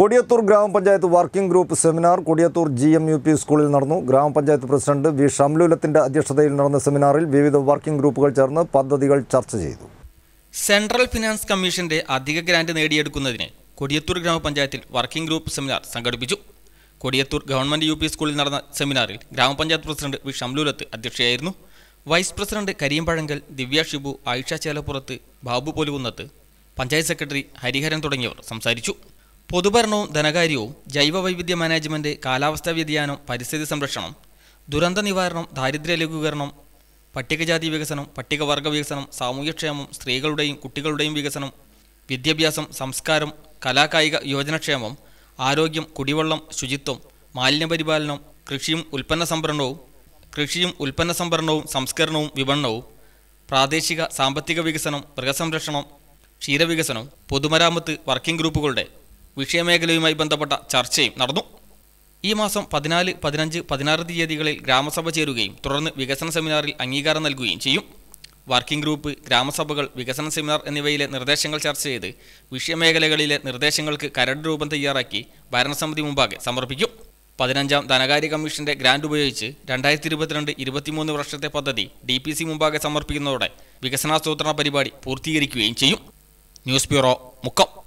Kodiyathur grama panchayat working group seminar Kodiyathur G M U P സ്കൂളിൽ നടന്നു ഗ്രാമപഞ്ചായത്ത് പ്രസിഡന്റ് വി ഷംലുലത്തിന്റെ അധ്യക്ഷതയിൽ നടന്ന സെമിനാറിൽ വിവിധ വർക്കിംഗ് ഗ്രൂപ്പുകൾ ചേർന്ന് പദ്ധതികൾ ചർച്ച ചെയ്തു സെൻട്രൽ ഫിനാൻസ് കമ്മീഷന്റെ അധിക ഗ്രാന്റ് നേടിയെടുക്കുന്നതിന് കൊടിയത്തൂർ ഗ്രാമപഞ്ചായത്തിൽ വർക്കിംഗ് ഗ്രൂപ്പ് സെമിനാർ സംഘടിപ്പിച്ചു കൊടിയത്തൂർ ഗവൺമെന്റ് യു സ്കൂളിൽ നടന്ന സെമിനാറിൽ ഗ്രാമപഞ്ചായത്ത് പ്രസിഡന്റ് വി ഷംലുലത്ത് അധ്യക്ഷയായിരുന്നു vice president Kariyambazhankal Divya Shibu Ayisha Chelappurath Babu Polukunnath panchayat secretary Hariharan തുടങ്ങിയവർ സംസാരിച്ചു പൊതുഭരണവും ധനകാര്യവും ജൈവവൈവിധ്യ മാനേജ്മെന്റ് കാലാവസ്ഥാ വ്യതിയാനം പരിസ്ഥിതി സംരക്ഷണം ദുരന്ത നിവാരണം ദാരിദ്ര്യ ലഘൂകരണം പട്ടികജാതി വികസനം പട്ടികവർഗ വികസനം സാമൂഹ്യക്ഷേമം സ്ത്രീകളുടെയും കുട്ടികളുടെയും വികസനം വിദ്യാഭ്യാസം സംസ്കാരം കലാകായിക യോജനക്ഷേമം ആരോഗ്യം കുടിവെള്ളം ശുചിത്വം മാലിന്യപരിപാലനം കൃഷിയും ഉൽപ്പന്ന സംഭരണവും കൃഷിയും ഉൽപ്പന്ന സംഭരണവും സംസ്കരണവും വിപണനവും പ്രാദേശിക സാമ്പത്തിക വികസനം മൃഗസംരക്ഷണം ക്ഷീരവികസനം പൊതുമരാമത്ത് വർക്കിംഗ് ഗ്രൂപ്പുകളുടെ വിഷയമേഖലയുമായി ബന്ധപ്പെട്ട ചർച്ചയും നടന്നു ഈ മാസം പതിനാല് പതിനഞ്ച് പതിനാറ് തീയതികളിൽ ഗ്രാമസഭ ചേരുകയും തുടർന്ന് വികസന സെമിനാറിൽ അംഗീകാരം നൽകുകയും ചെയ്യും വർക്കിംഗ് ഗ്രൂപ്പ് ഗ്രാമസഭകൾ വികസന സെമിനാർ എന്നിവയിലെ നിർദ്ദേശങ്ങൾ ചർച്ച ചെയ്ത് വിഷയമേഖലകളിലെ നിർദ്ദേശങ്ങൾക്ക് കരട് രൂപം തയ്യാറാക്കി ഭരണസമിതി മുമ്പാകെ സമർപ്പിക്കും പതിനഞ്ചാം ധനകാര്യ കമ്മീഷന്റെ ഗ്രാന്റ് ഉപയോഗിച്ച് രണ്ടായിരത്തി ഇരുപത്തിരണ്ട് ഇരുപത്തിമൂന്ന് വർഷത്തെ പദ്ധതി ഡി പി സി മുമ്പാകെ സമർപ്പിക്കുന്നതോടെ വികസനാസൂത്രണ പരിപാടി പൂർത്തീകരിക്കുകയും ചെയ്യും ന്യൂസ് ബ്യൂറോ മുക്കം